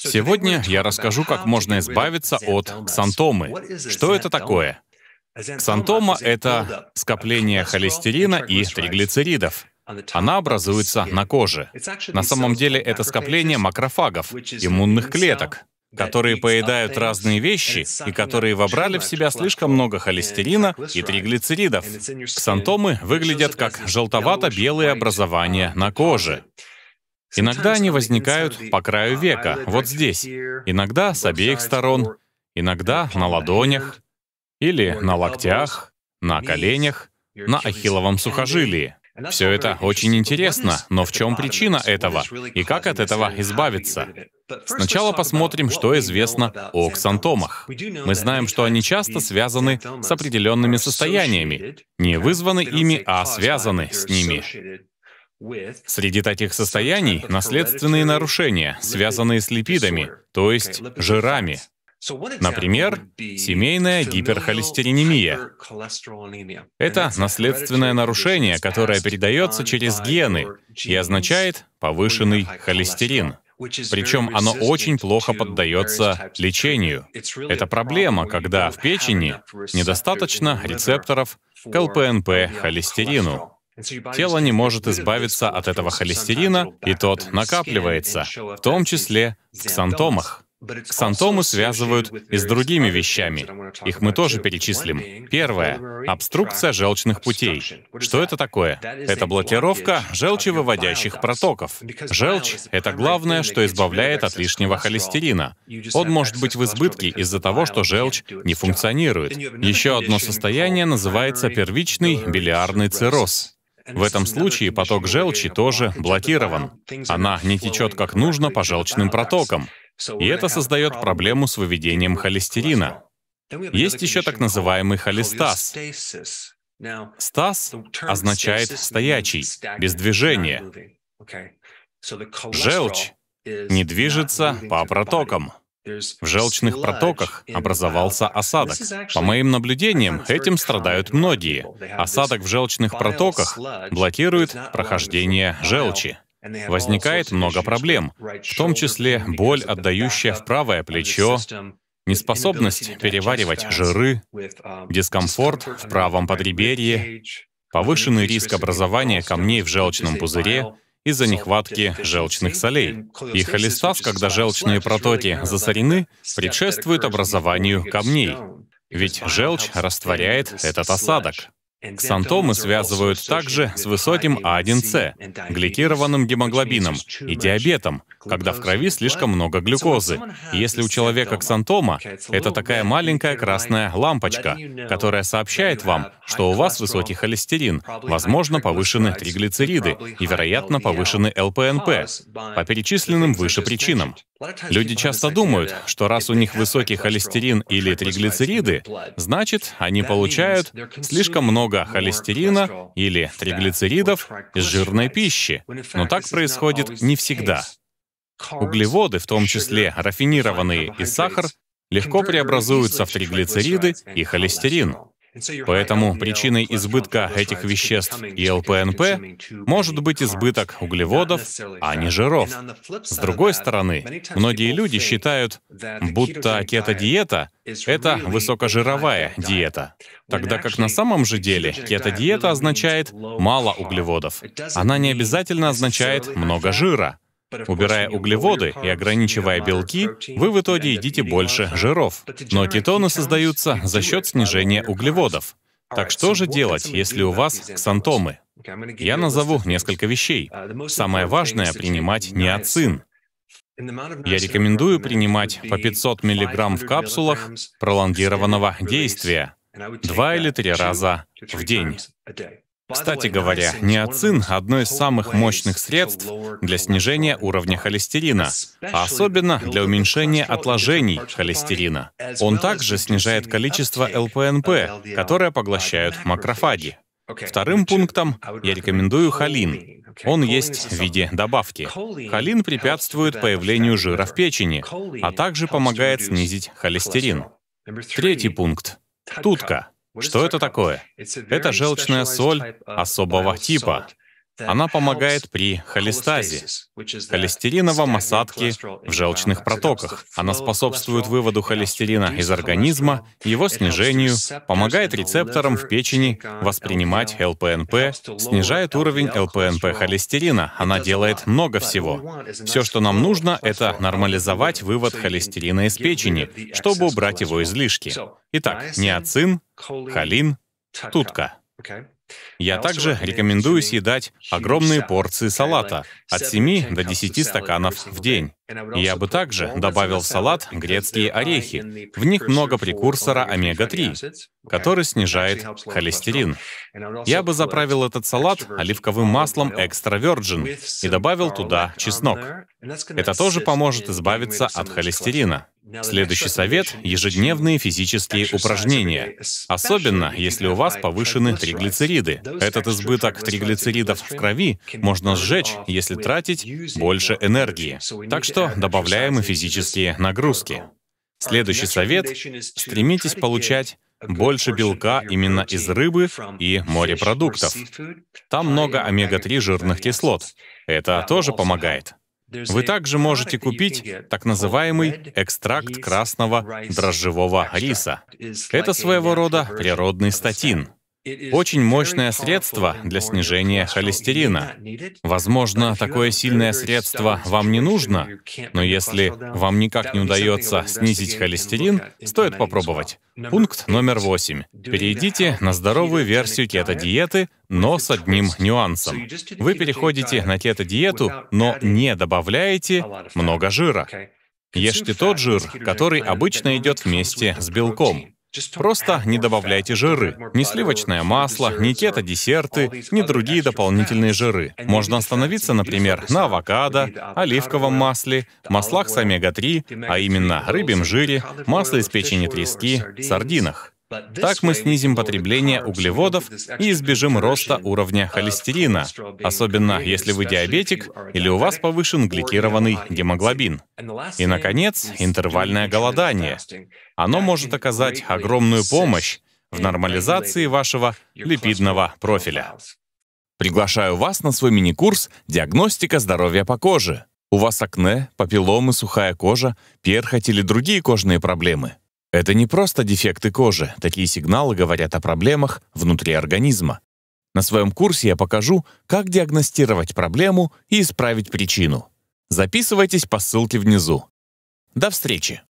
Сегодня я расскажу, как можно избавиться от ксантомы. Что это такое? Ксантома — это скопление холестерина и триглицеридов. Она образуется на коже. На самом деле это скопление макрофагов, иммунных клеток, которые поедают разные вещи и которые вобрали в себя слишком много холестерина и триглицеридов. Ксантомы выглядят как желтовато-белые образования на коже. Иногда они возникают по краю века, вот здесь. Иногда с обеих сторон, иногда на ладонях или на локтях, на коленях, на ахилловом сухожилии. Все это очень интересно, но в чем причина этого и как от этого избавиться? Сначала посмотрим, что известно о ксантомах. Мы знаем, что они часто связаны с определенными состояниями, не вызваны ими, а связаны с ними. Среди таких состояний — наследственные нарушения, связанные с липидами, то есть жирами. Например, семейная гиперхолестеринемия. Это наследственное нарушение, которое передается через гены и означает повышенный холестерин. Причем оно очень плохо поддается лечению. Это проблема, когда в печени недостаточно рецепторов к ЛПНП холестерину. Тело не может избавиться от этого холестерина, и тот накапливается, в том числе в ксантомах. Ксантомы связывают и с другими вещами. Их мы тоже перечислим. Первое — обструкция желчных путей. Что это такое? Это блокировка желчевыводящих протоков. Желчь — это главное, что избавляет от лишнего холестерина. Он может быть в избытке из-за того, что желчь не функционирует. Еще одно состояние называется первичный билиарный цирроз. В этом случае поток желчи тоже блокирован. Она не течет как нужно по желчным протокам. И это создает проблему с выведением холестерина. Есть еще так называемый холестаз. Стаз означает «стоячий», без движения. Желчь не движется по протокам. В желчных протоках образовался осадок. По моим наблюдениям, этим страдают многие. Осадок в желчных протоках блокирует прохождение желчи. Возникает много проблем, в том числе боль, отдающая в правое плечо, неспособность переваривать жиры, um, дискомфорт в правом подреберье, повышенный риск образования камней в желчном пузыре из-за нехватки желчных солей. И холестаз, когда желчные протоки засорены, предшествует образованию камней. Ведь желчь растворяет этот осадок. Ксантомы связывают также с высоким А1С, гликированным гемоглобином и диабетом, когда в крови слишком много глюкозы. Если у человека ксантома, это такая маленькая красная лампочка, которая сообщает вам, что у вас высокий холестерин, возможно, повышены триглицериды и, вероятно, повышены ЛПНП по перечисленным выше причинам. Люди часто думают, что раз у них высокий холестерин или триглицериды, значит, они получают слишком много холестерина или триглицеридов из жирной пищи. Но так происходит не всегда. Углеводы, в том числе рафинированные и сахар, легко преобразуются в триглицериды и холестерин. Поэтому причиной избытка этих веществ и ЛПНП может быть избыток углеводов, а не жиров. С другой стороны, многие люди считают, будто кето-диета — это высокожировая диета, тогда как на самом же деле кето-диета означает мало углеводов. Она не обязательно означает много жира. Убирая углеводы и ограничивая белки, вы в итоге едите больше жиров. Но кетоны создаются за счет снижения углеводов. Так что же делать, если у вас ксантомы? Я назову несколько вещей. Uh, Самое важное — принимать неоцин. Я рекомендую принимать по 500 мг в капсулах пролонгированного действия два или три раза в день. Кстати говоря, ниацин — одно из самых мощных средств для снижения уровня холестерина, а особенно для уменьшения отложений холестерина. Он также снижает количество ЛПНП, которое поглощают макрофаги. Вторым пунктом я рекомендую холин. Он есть в виде добавки. Холин препятствует появлению жира в печени, а также помогает снизить холестерин. Третий пункт — тутка. Что это такое? Это желчная соль особого типа. Она помогает при холестазе, холестериновом осадке в желчных uh, протоках. Она способствует выводу холестерина из организма, его снижению, помогает рецепторам в печени воспринимать ЛПНП, снижает уровень ЛПНП холестерина. Она делает много всего. Все, что нам нужно, это нормализовать вывод холестерина из печени, чтобы убрать его излишки. Итак, неоцин, холин, тутка. Я также рекомендую съедать огромные порции салата от 7 до 10 стаканов в день. Я бы также добавил в салат грецкие орехи. В них много прекурсора омега-3, который снижает холестерин. Я бы заправил этот салат оливковым маслом экстра virgin и добавил туда чеснок. Это тоже поможет избавиться от холестерина. Следующий совет — ежедневные физические упражнения, особенно если у вас повышены триглицериды. Этот избыток триглицеридов в крови можно сжечь, если тратить больше энергии. Так что что добавляем и физические нагрузки. Следующий совет — стремитесь получать больше белка именно из рыбы и морепродуктов. Там много омега-3 жирных кислот. Это тоже помогает. Вы также можете купить так называемый экстракт красного дрожжевого риса. Это своего рода природный статин. Очень мощное средство для снижения холестерина. Возможно, такое сильное средство вам не нужно, но если вам никак не удается снизить холестерин, стоит попробовать. Пункт номер восемь. Перейдите на здоровую версию кето-диеты, но с одним нюансом. Вы переходите на кето-диету, но не добавляете много жира. Ешьте тот жир, который обычно идет вместе с белком. Просто не добавляйте жиры. не сливочное масло, ни кето-десерты, не другие дополнительные жиры. Можно остановиться, например, на авокадо, оливковом масле, маслах с омега-3, а именно рыбьем жире, масле из печени трески, сардинах. Так мы снизим потребление углеводов и избежим роста уровня uh, холестерина, особенно если вы диабетик или у вас повышен гликированный гемоглобин. И, наконец, интервальное голодание. Оно может оказать огромную помощь в нормализации вашего липидного профиля. Приглашаю вас на свой мини-курс «Диагностика здоровья по коже». У вас акне, папилломы, сухая кожа, перхоть или другие кожные проблемы – это не просто дефекты кожи, такие сигналы говорят о проблемах внутри организма. На своем курсе я покажу, как диагностировать проблему и исправить причину. Записывайтесь по ссылке внизу. До встречи!